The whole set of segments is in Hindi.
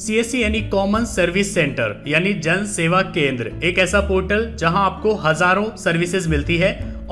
सी एस सी यानी कॉमन सर्विस सेंटर यानी जन सेवा केंद्र एक ऐसा पोर्टल जहां आपको हजारों सर्विसेज मिलती है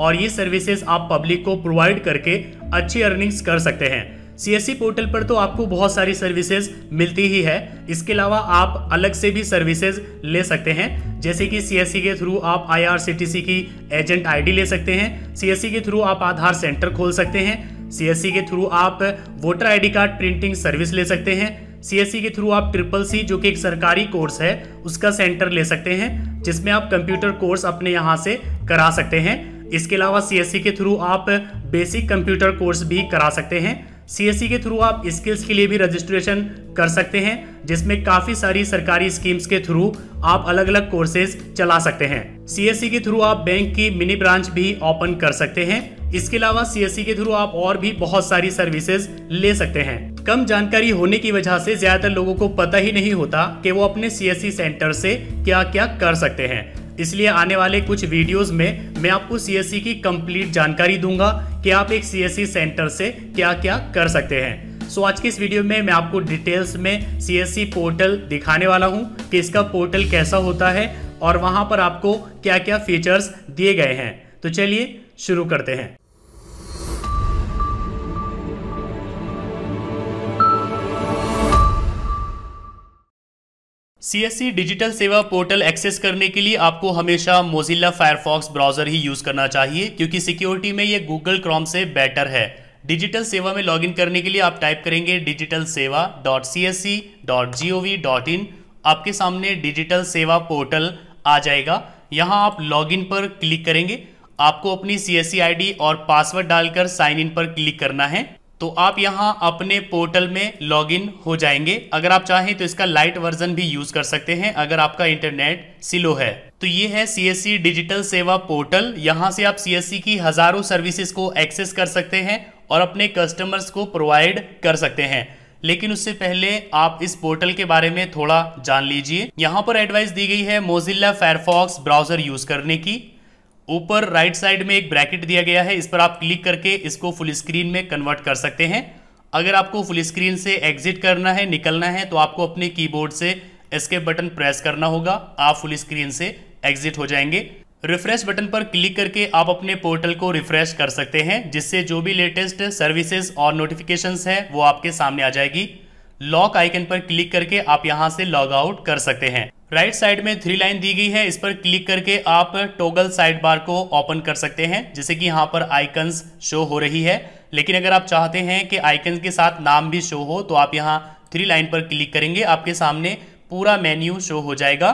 और ये सर्विसेज आप पब्लिक को प्रोवाइड करके अच्छी अर्निंग्स कर सकते हैं सी e पोर्टल पर तो आपको बहुत सारी सर्विसेज मिलती ही है इसके अलावा आप अलग से भी सर्विसेज ले सकते हैं जैसे कि सी e के थ्रू आप आई की एजेंट आई ले सकते हैं सी e के थ्रू आप आधार सेंटर खोल सकते हैं सी के थ्रू आप voter I card printing service ले सकते हैं सीएससी e के थ्रू आप ट्रिपल सी जो कि एक सरकारी कोर्स है उसका सेंटर ले सकते हैं जिसमें आप कंप्यूटर कोर्स अपने यहाँ से करा सकते हैं इसके अलावा सीएससी e के थ्रू आप बेसिक कंप्यूटर कोर्स भी करा सकते हैं सीएससी e के थ्रू आप स्किल्स के लिए भी रजिस्ट्रेशन कर सकते हैं जिसमें काफ़ी सारी सरकारी स्कीम्स के थ्रू आप अलग अलग कोर्सेज चला सकते हैं सीएससी के थ्रू आप बैंक की मिनी ब्रांच भी ओपन कर सकते हैं इसके अलावा सी के थ्रू आप और भी बहुत सारी सर्विसेज ले सकते हैं कम जानकारी होने की वजह से ज्यादातर लोगों को पता ही नहीं होता कि वो अपने सी सेंटर से क्या क्या कर सकते हैं इसलिए आने वाले कुछ वीडियोस में मैं आपको सी की कंप्लीट जानकारी दूंगा कि आप एक सी सेंटर से क्या क्या कर सकते हैं सो आज के इस वीडियो में मैं आपको डिटेल्स में सी पोर्टल दिखाने वाला हूँ कि इसका पोर्टल कैसा होता है और वहाँ पर आपको क्या क्या फीचर्स दिए गए हैं तो चलिए शुरू करते हैं C digital Seva portal access करने के लिए आपको हमेशा मोजिला फायरफॉक्स ब्राउज़र ही यूज़ करना चाहिए क्योंकि सिक्योरिटी में ये गूगल क्रॉम से बेटर है डिजिटल सेवा में लॉगिन करने के लिए आप टाइप करेंगे digital Seva dot C S C dot G O V dot in आपके सामने डिजिटल सेवा पोर्टल आ जाएगा यहाँ आप लॉगिन पर क्लिक करेंगे आपको अपनी सी एस e और पासवर्ड डालकर साइन इन पर क्लिक करना है तो आप यहाँ अपने पोर्टल में लॉगिन हो जाएंगे अगर आप चाहें तो इसका लाइट वर्जन भी यूज कर सकते हैं अगर आपका इंटरनेट स्लो है तो ये है सी डिजिटल सेवा पोर्टल यहाँ से आप सी e की हजारों सर्विसेज को एक्सेस कर सकते हैं और अपने कस्टमर्स को प्रोवाइड कर सकते हैं लेकिन उससे पहले आप इस पोर्टल के बारे में थोड़ा जान लीजिए यहाँ पर एडवाइस दी गई है मोजिल्ला फायरफॉक्स ब्राउजर यूज करने की ऊपर राइट साइड में एक ब्रैकेट दिया गया है इस पर आप क्लिक करके इसको फुल स्क्रीन में कन्वर्ट कर सकते हैं अगर आपको फुल स्क्रीन से एग्जिट करना है निकलना है तो आपको अपने कीबोर्ड से इसके बटन प्रेस करना होगा आप फुल स्क्रीन से एग्जिट हो जाएंगे रिफ्रेश बटन पर क्लिक करके आप अपने पोर्टल को रिफ्रेश कर सकते हैं जिससे जो भी लेटेस्ट सर्विसेज और नोटिफिकेशंस है वो आपके सामने आ जाएगी लॉक आइकन पर क्लिक करके आप यहां से लॉग आउट कर सकते हैं राइट right साइड में थ्री लाइन दी गई है इस पर क्लिक करके आप टोगल साइड बार को ओपन कर सकते हैं जैसे कि यहाँ पर आइकन्स शो हो रही है लेकिन अगर आप चाहते हैं कि आइकन के साथ नाम भी शो हो तो आप यहाँ थ्री लाइन पर क्लिक करेंगे आपके सामने पूरा मेन्यू शो हो जाएगा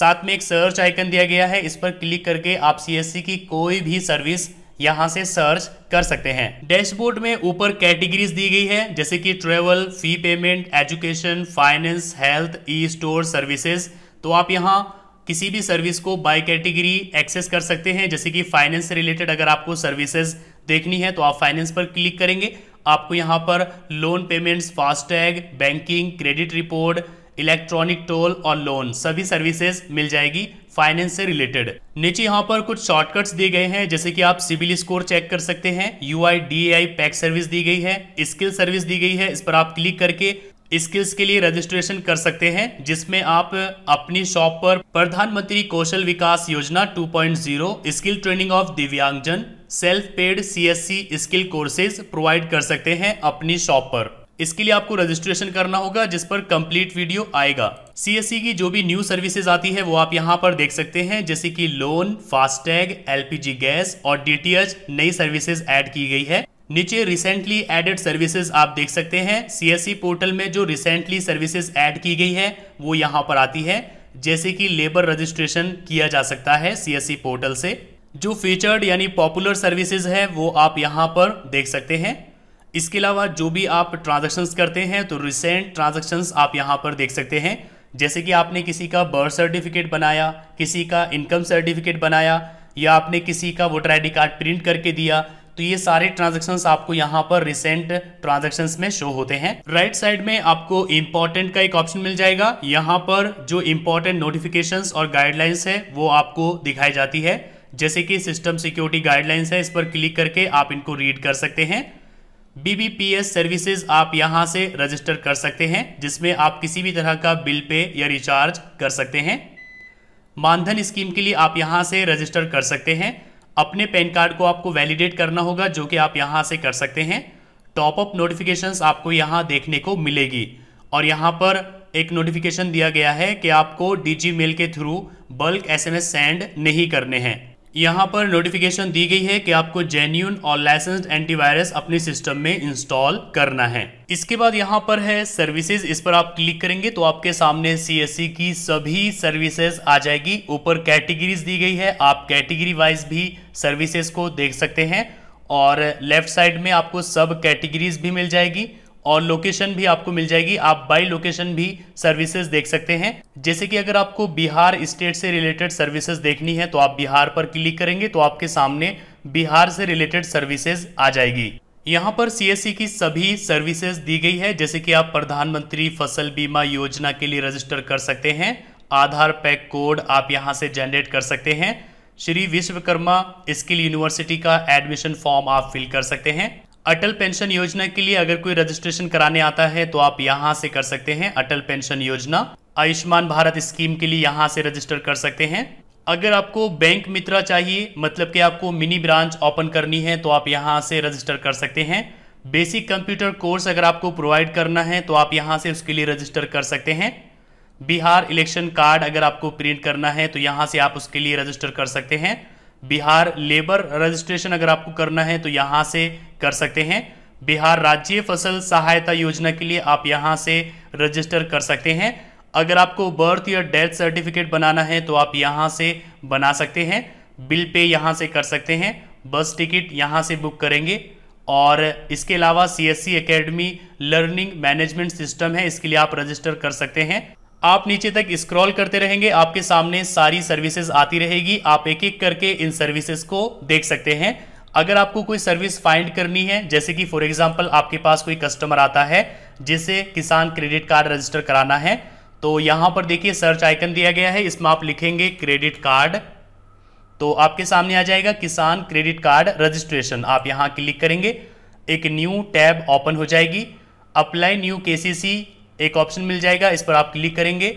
साथ में एक सर्च आइकन दिया गया है इस पर क्लिक करके आप सी की कोई भी सर्विस यहाँ से सर्च कर सकते हैं डैशबोर्ड में ऊपर कैटेगरीज दी गई है जैसे कि travel fee payment education finance health e store services तो आप यहाँ किसी भी सर्विस को बाय कैटेगरी एक्सेस कर सकते हैं जैसे कि फाइनेंस से रिलेटेड अगर आपको सर्विसेज देखनी है तो आप फाइनेंस पर क्लिक करेंगे आपको यहाँ पर loan payments FASTag banking credit report electronic toll और लोन सभी सर्विसेज मिल जाएगी फाइनेंस से रिलेटेड नीचे यहाँ पर कुछ शॉर्टकट्स दिए गए हैं जैसे कि आप सिविल स्कोर चेक कर सकते हैं U I D I pack service दी गई है स्किल सर्विस दी गई है इस पर आप क्लिक करके स्किल्स के लिए रजिस्ट्रेशन कर सकते हैं जिसमें आप अपनी शॉप पर प्रधानमंत्री कौशल Vikas Yojana 2.0 skill training of दिव्यांगजन self paid CSC skill courses provide कर सकते हैं अपनी शॉप पर इसके लिए आपको रजिस्ट्रेशन करना होगा जिस पर कंप्लीट वीडियो आएगा सीएससी e की जो भी न्यू सर्विसेज आती है वो आप यहाँ पर देख सकते हैं जैसे कि लोन फास्टैग एलपीजी गैस और डीटीएच नई सर्विसेज ऐड की गई है नीचे रिसेंटली एडेड सर्विसेज आप देख सकते हैं सीएससी पोर्टल e में जो रिसेंटली सर्विसेज ऐड की गई है वो यहाँ पर आती है जैसे कि लेबर रजिस्ट्रेशन किया जा सकता है सीएससी पोर्टल e से जो फीचर्ड यानी पॉपुलर सर्विसेज है वो आप यहाँ पर देख सकते हैं इसके अलावा जो भी आप ट्रांजेक्शन्स करते हैं तो रिसेंट ट्रांजेक्शन्स आप यहाँ पर देख सकते हैं जैसे कि आपने किसी का बर्थ सर्टिफिकेट बनाया किसी का इनकम सर्टिफिकेट बनाया या आपने किसी का वोटर आईडी कार्ड प्रिंट करके दिया तो ये सारे ट्रांजेक्शन्स आपको यहाँ पर रिसेंट ट्रांजेक्शन्स में शो होते हैं राइट right साइड में आपको इम्पोर्टेंट का एक ऑप्शन मिल जाएगा यहाँ पर जो इम्पोर्टेंट नोटिफिकेशंस और गाइडलाइंस है वो आपको दिखाई जाती है जैसे कि सिस्टम सिक्योरिटी गाइडलाइंस है इस पर क्लिक करके आप इनको रीड कर सकते हैं बीबीपीएस सर्विसेज आप यहां से रजिस्टर कर सकते हैं जिसमें आप किसी भी तरह का बिल पे या रिचार्ज कर सकते हैं मानधन स्कीम के लिए आप यहां से रजिस्टर कर सकते हैं अपने पैन कार्ड को आपको वैलिडेट करना होगा जो कि आप यहां से कर सकते हैं टॉपअप नोटिफिकेशंस आपको यहां देखने को मिलेगी और यहां पर एक नोटिफिकेशन दिया गया है कि आपको डी मेल के थ्रू बल्क एस सेंड नहीं करने हैं यहाँ पर नोटिफिकेशन दी गई है कि आपको जेन्यून और लाइसेंस्ड एंटीवायरस अपने सिस्टम में इंस्टॉल करना है इसके बाद यहाँ पर है सर्विसेज इस पर आप क्लिक करेंगे तो आपके सामने सी की सभी सर्विसेज आ जाएगी ऊपर कैटेगरीज दी गई है आप कैटेगरी वाइज भी सर्विसेज को देख सकते हैं और लेफ्ट साइड में आपको सब कैटेगरीज भी मिल जाएगी और लोकेशन भी आपको मिल जाएगी आप बाई लोकेशन भी सर्विसेज देख सकते हैं जैसे कि अगर आपको बिहार स्टेट से रिलेटेड सर्विसेज देखनी है तो आप बिहार पर क्लिक करेंगे तो आपके सामने बिहार से रिलेटेड सर्विसेज आ जाएगी यहाँ पर सीएससी की सभी सर्विसेज दी गई है जैसे कि आप प्रधानमंत्री फसल बीमा योजना के लिए रजिस्टर कर सकते हैं आधार पैक कोड आप यहाँ से जनरेट कर सकते हैं श्री विश्वकर्मा स्किल यूनिवर्सिटी का एडमिशन फॉर्म आप फिल कर सकते हैं अटल पेंशन योजना के लिए अगर कोई रजिस्ट्रेशन कराने आता है तो आप यहाँ से कर सकते हैं अटल पेंशन योजना आयुष्मान भारत स्कीम के लिए यहाँ से रजिस्टर कर सकते हैं अगर आपको बैंक मित्रा चाहिए मतलब कि आपको मिनी ब्रांच ओपन करनी है तो आप यहाँ से रजिस्टर कर सकते हैं बेसिक कंप्यूटर कोर्स अगर आपको प्रोवाइड करना है तो आप यहाँ से उसके लिए रजिस्टर कर सकते हैं बिहार इलेक्शन कार्ड अगर आपको प्रिंट करना है तो यहाँ से आप उसके लिए रजिस्टर कर सकते हैं बिहार लेबर रजिस्ट्रेशन अगर आपको करना है तो यहाँ से कर सकते हैं बिहार राज्य फसल सहायता योजना के लिए आप यहाँ से रजिस्टर कर सकते हैं अगर आपको बर्थ या डेथ सर्टिफिकेट बनाना है तो आप यहाँ से बना सकते हैं बिल पे यहाँ से कर सकते हैं बस टिकट यहाँ से बुक करेंगे और इसके अलावा C S C academy learning management system है इसके लिए आप रजिस्टर कर सकते हैं आप नीचे तक स्क्रॉल करते रहेंगे आपके सामने सारी सर्विसेज आती रहेगी आप एक एक करके इन सर्विसेज को देख सकते हैं अगर आपको कोई सर्विस फाइंड करनी है जैसे कि फॉर एग्जांपल आपके पास कोई कस्टमर आता है जिसे किसान क्रेडिट कार्ड रजिस्टर कराना है तो यहाँ पर देखिए सर्च आइकन दिया गया है इसमें आप लिखेंगे क्रेडिट कार्ड तो आपके सामने आ जाएगा किसान क्रेडिट कार्ड रजिस्ट्रेशन आप यहाँ क्लिक करेंगे एक न्यू टैब ओपन हो जाएगी अप्लाई न्यू के एक ऑप्शन मिल जाएगा इस पर आप क्लिक करेंगे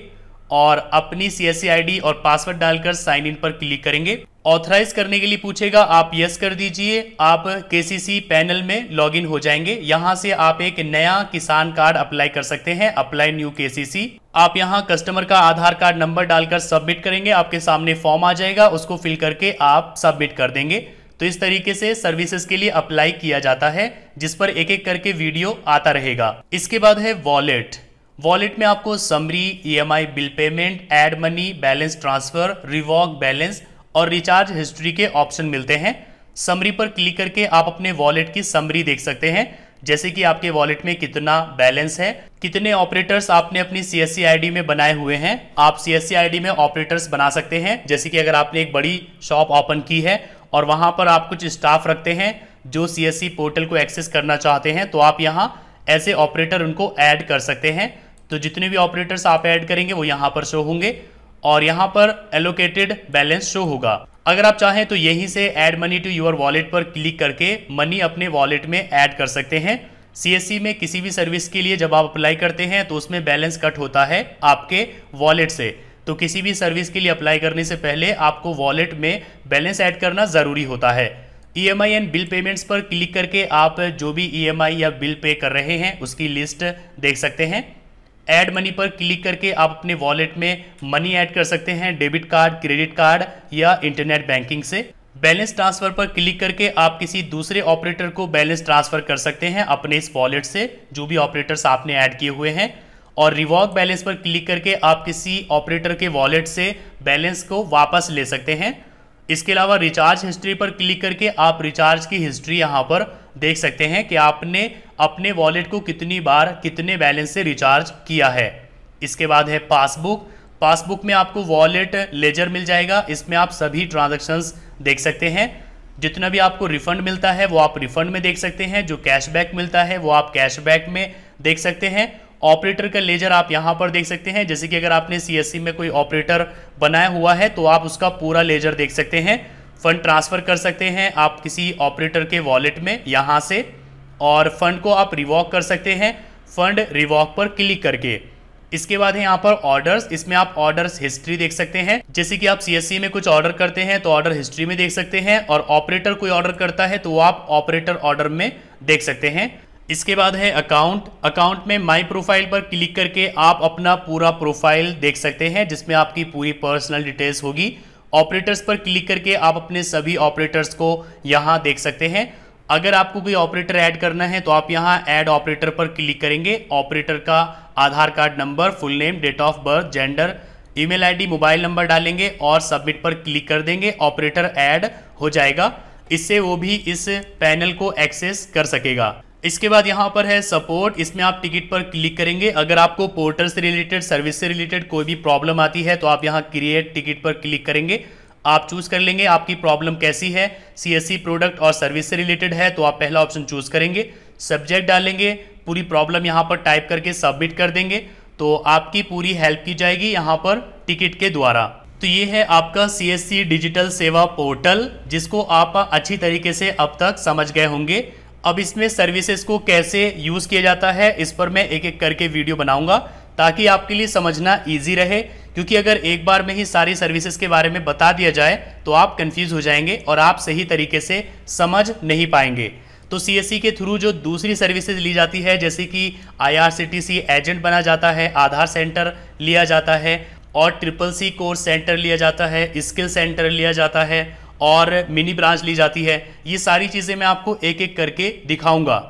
और अपनी सी एस और पासवर्ड डालकर साइन इन पर क्लिक करेंगे ऑथराइज करने के लिए पूछेगा आप यस कर दीजिए आप केसीसी पैनल में लॉगिन हो जाएंगे यहां से आप एक नया किसान कार्ड अप्लाई कर सकते हैं अप्लाई न्यू केसीसी आप यहां कस्टमर का आधार कार्ड नंबर डालकर सबमिट करेंगे आपके सामने फॉर्म आ जाएगा उसको फिल करके आप सबमिट कर देंगे तो इस तरीके से सर्विसेज के लिए अप्लाई किया जाता है जिस पर एक एक करके वीडियो आता रहेगा इसके बाद है वॉलेट वॉलेट में आपको summary EMI e bill payment add money balance transfer revoke balance और रिचार्ज हिस्ट्री के ऑप्शन मिलते हैं समरी पर क्लिक करके आप अपने वॉलेट की समरी देख सकते हैं जैसे कि आपके वॉलेट में कितना बैलेंस है कितने ऑपरेटर्स आपने अपनी सी एस में बनाए हुए हैं आप सी एस में ऑपरेटर्स बना सकते हैं जैसे कि अगर आपने एक बड़ी शॉप ओपन की है और वहाँ पर आप कुछ स्टाफ रखते हैं जो सी पोर्टल को एक्सेस करना चाहते हैं तो आप यहाँ ऐसे ऑपरेटर उनको ऐड कर सकते हैं तो जितने भी ऑपरेटर्स आप ऐड करेंगे वो यहाँ पर शो होंगे और यहाँ पर एलोकेटेड बैलेंस शो होगा अगर आप चाहें तो यहीं से add money to your wallet पर क्लिक करके मनी अपने वॉलेट में ऐड कर सकते हैं सी e में किसी भी सर्विस के लिए जब आप अप्लाई करते हैं तो उसमें बैलेंस कट होता है आपके वॉलेट से तो किसी भी सर्विस के लिए अप्लाई करने से पहले आपको वॉलेट में बैलेंस ऐड करना ज़रूरी होता है E M I and bill payments पर क्लिक करके आप जो भी ई एम आई या बिल पे कर रहे हैं उसकी लिस्ट देख सकते हैं ऐड मनी पर क्लिक करके आप अपने वॉलेट में मनी ऐड कर सकते हैं डेबिट कार्ड क्रेडिट कार्ड या इंटरनेट बैंकिंग से बैलेंस ट्रांसफर पर क्लिक करके आप किसी दूसरे ऑपरेटर को बैलेंस ट्रांसफर कर सकते हैं अपने इस वॉलेट से जो भी ऑपरेटर्स आपने ऐड किए हुए हैं और रिवॉक बैलेंस पर क्लिक करके आप किसी ऑपरेटर के वॉलेट से बैलेंस को वापस ले सकते हैं इसके अलावा रिचार्ज हिस्ट्री पर क्लिक करके आप रिचार्ज की हिस्ट्री यहाँ पर देख सकते हैं कि आपने अपने वॉलेट को कितनी बार कितने बैलेंस से रिचार्ज किया है इसके बाद है पासबुक पासबुक में आपको वॉलेट लेजर मिल जाएगा इसमें आप सभी ट्रांजेक्शन्स देख सकते हैं जितना भी आपको रिफंड मिलता है वो आप रिफंड में देख सकते हैं जो कैशबैक मिलता है वो आप कैशबैक में देख सकते हैं ऑपरेटर का लेजर आप यहाँ पर देख सकते हैं जैसे कि अगर आपने सी e में कोई ऑपरेटर बनाया हुआ है तो आप उसका पूरा लेजर देख सकते हैं फंड ट्रांसफ़र कर सकते हैं आप किसी ऑपरेटर के वॉलेट में यहाँ से और फंड को आप रिवॉक कर सकते हैं फंड रिवॉक पर क्लिक करके इसके बाद है यहाँ पर ऑर्डर्स इसमें आप ऑर्डर्स हिस्ट्री देख सकते हैं जैसे कि आप सीएससी e में कुछ ऑर्डर करते हैं तो ऑर्डर हिस्ट्री में देख सकते हैं और ऑपरेटर कोई ऑर्डर करता है तो वो आप ऑपरेटर ऑर्डर में देख सकते हैं इसके बाद है अकाउंट अकाउंट में माई प्रोफाइल पर क्लिक करके आप अपना पूरा प्रोफाइल देख सकते हैं जिसमें आपकी पूरी पर्सनल डिटेल्स होगी ऑपरेटर्स पर क्लिक करके आप अपने सभी ऑपरेटर्स को यहाँ देख सकते हैं अगर आपको कोई ऑपरेटर ऐड करना है तो आप यहाँ ऐड ऑपरेटर पर क्लिक करेंगे ऑपरेटर का Aadhaar card number full name date of birth gender email ID mobile number डालेंगे और सबमिट पर क्लिक कर देंगे ऑपरेटर ऐड हो जाएगा इससे वो भी इस पैनल को एक्सेस कर सकेगा इसके बाद यहाँ पर है सपोर्ट इसमें आप टिकट पर क्लिक करेंगे अगर आपको पोर्टल से रिलेटेड सर्विस से रिलेटेड कोई भी प्रॉब्लम आती है तो आप यहाँ क्रिएट टिकट पर क्लिक करेंगे आप चूज कर लेंगे आपकी प्रॉब्लम कैसी है सीएससी प्रोडक्ट और सर्विस से रिलेटेड है तो आप पहला ऑप्शन चूज करेंगे सब्जेक्ट डालेंगे पूरी प्रॉब्लम यहाँ पर टाइप करके सबमिट कर देंगे तो आपकी पूरी हेल्प की जाएगी यहाँ पर टिकट के द्वारा तो ये है आपका सी डिजिटल सेवा पोर्टल जिसको आप अच्छी तरीके से अब तक समझ गए होंगे अब इसमें सर्विसेज को कैसे यूज़ किया जाता है इस पर मैं एक एक करके वीडियो बनाऊंगा ताकि आपके लिए समझना ईजी रहे क्योंकि अगर एक बार में ही सारी सर्विसेज के बारे में बता दिया जाए तो आप कन्फ्यूज़ हो जाएंगे और आप सही तरीके से समझ नहीं पाएंगे तो सी के थ्रू जो दूसरी सर्विसेज ली जाती है जैसे कि आई एजेंट बना जाता है आधार सेंटर लिया जाता है और ट्रिपल सी कोर्स सेंटर लिया जाता है स्किल सेंटर लिया जाता है और मिनी ब्रांच ली जाती है ये सारी चीज़ें मैं आपको एक एक करके दिखाऊंगा